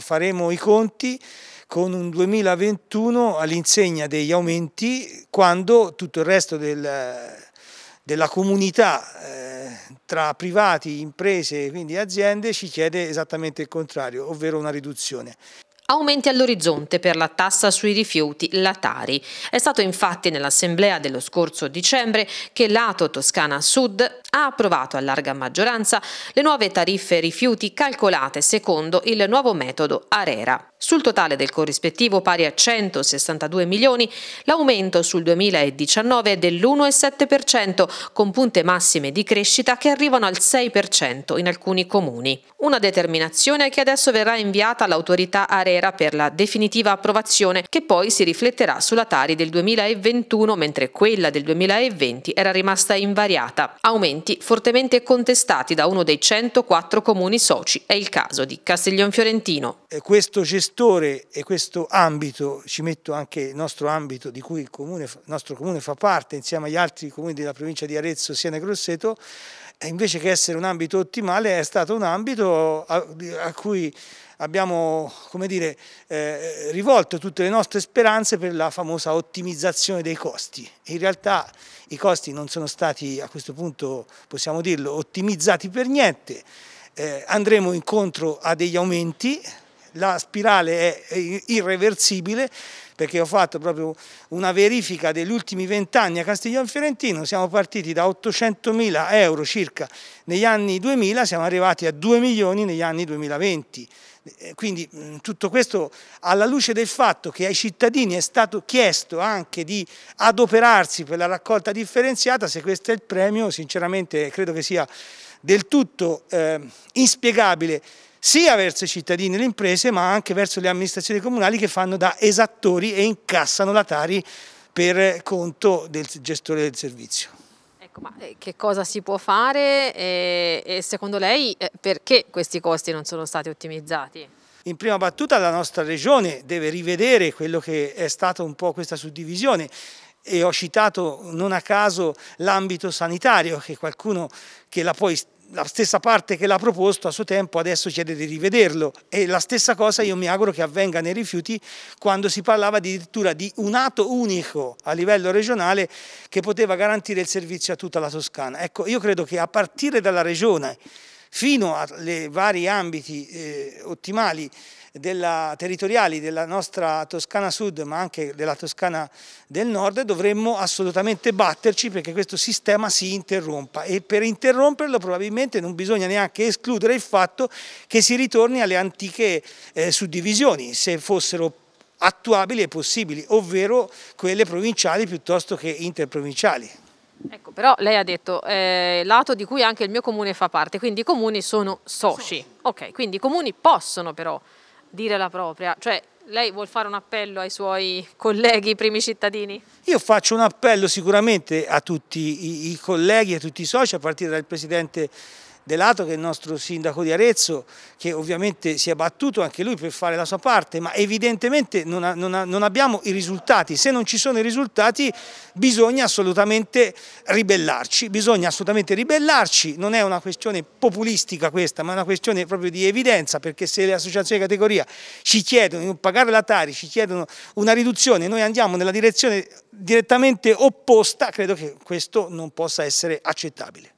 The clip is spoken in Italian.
Faremo i conti con un 2021 all'insegna degli aumenti quando tutto il resto del, della comunità eh, tra privati, imprese e quindi aziende ci chiede esattamente il contrario, ovvero una riduzione. Aumenti all'orizzonte per la tassa sui rifiuti, la Tari. È stato infatti nell'assemblea dello scorso dicembre che l'Ato Toscana Sud ha approvato a larga maggioranza le nuove tariffe rifiuti calcolate secondo il nuovo metodo ARERA. Sul totale del corrispettivo, pari a 162 milioni, l'aumento sul 2019 è dell'1,7%, con punte massime di crescita che arrivano al 6% in alcuni comuni. Una determinazione che adesso verrà inviata all'autorità Arera per la definitiva approvazione, che poi si rifletterà sulla Tari del 2021, mentre quella del 2020 era rimasta invariata. Aumenti fortemente contestati da uno dei 104 comuni soci, è il caso di Castiglion Fiorentino. E questo ci settore e questo ambito, ci metto anche il nostro ambito di cui il, comune, il nostro comune fa parte insieme agli altri comuni della provincia di Arezzo, Siena e Grosseto, invece che essere un ambito ottimale è stato un ambito a, a cui abbiamo dire, eh, rivolto tutte le nostre speranze per la famosa ottimizzazione dei costi. In realtà i costi non sono stati a questo punto, possiamo dirlo, ottimizzati per niente, eh, andremo incontro a degli aumenti la spirale è irreversibile perché ho fatto proprio una verifica degli ultimi vent'anni a Castiglione Fiorentino, siamo partiti da 800.000 euro circa negli anni 2000, siamo arrivati a 2 milioni negli anni 2020. Quindi tutto questo alla luce del fatto che ai cittadini è stato chiesto anche di adoperarsi per la raccolta differenziata, se questo è il premio sinceramente credo che sia del tutto eh, inspiegabile sia verso i cittadini e le imprese ma anche verso le amministrazioni comunali che fanno da esattori e incassano la Tari per conto del gestore del servizio. Ecco, ma eh, che cosa si può fare e, e secondo lei eh, perché questi costi non sono stati ottimizzati? In prima battuta la nostra regione deve rivedere quello che è stata un po' questa suddivisione e ho citato non a caso l'ambito sanitario che qualcuno che la poi la stessa parte che l'ha proposto a suo tempo adesso chiede di rivederlo e la stessa cosa io mi auguro che avvenga nei rifiuti quando si parlava addirittura di un atto unico a livello regionale che poteva garantire il servizio a tutta la Toscana. Ecco, io credo che a partire dalla regione fino ai vari ambiti eh, ottimali della, territoriali della nostra Toscana Sud ma anche della Toscana del Nord dovremmo assolutamente batterci perché questo sistema si interrompa e per interromperlo probabilmente non bisogna neanche escludere il fatto che si ritorni alle antiche eh, suddivisioni se fossero attuabili e possibili, ovvero quelle provinciali piuttosto che interprovinciali. Ecco, però lei ha detto eh, lato di cui anche il mio comune fa parte, quindi i comuni sono soci. soci. Ok, quindi i comuni possono però dire la propria, cioè lei vuol fare un appello ai suoi colleghi, primi cittadini? Io faccio un appello sicuramente a tutti i, colleghi, a tutti i soci, a partire dal Presidente Delato che è il nostro sindaco di Arezzo che ovviamente si è battuto anche lui per fare la sua parte ma evidentemente non, ha, non, ha, non abbiamo i risultati, se non ci sono i risultati bisogna assolutamente ribellarci, bisogna assolutamente ribellarci, non è una questione populistica questa ma è una questione proprio di evidenza perché se le associazioni di categoria ci chiedono di non pagare la Tari, ci chiedono una riduzione, noi andiamo nella direzione direttamente opposta, credo che questo non possa essere accettabile.